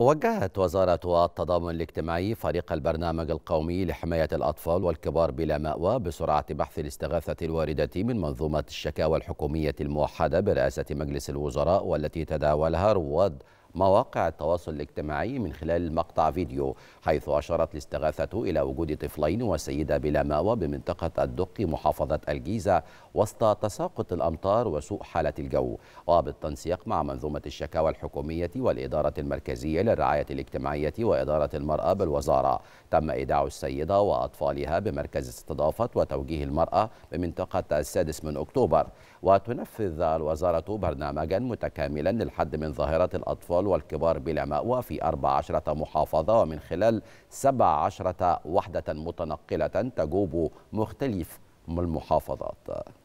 وجهت وزارة التضامن الاجتماعي فريق البرنامج القومي لحماية الأطفال والكبار بلا مأوى بسرعة بحث الاستغاثة الواردة من منظومة الشكاوى الحكومية الموحدة برئاسة مجلس الوزراء والتي تداولها رواد مواقع التواصل الاجتماعي من خلال مقطع فيديو حيث أشارت الاستغاثة إلى وجود طفلين وسيدة بلا مأوى بمنطقة الدق محافظة الجيزة وسط تساقط الأمطار وسوء حالة الجو وبالتنسيق مع منظومة الشكاوى الحكومية والإدارة المركزية للرعاية الاجتماعية وإدارة المرأة بالوزارة تم إيداع السيدة وأطفالها بمركز استضافة وتوجيه المرأة بمنطقة السادس من أكتوبر وتنفذ الوزارة برنامجا متكاملا للحد من ظاهرة الأطفال الأطفال والكبار بلا مأوى في 14 محافظة ومن خلال 17 وحدة متنقلة تجوب مختلف المحافظات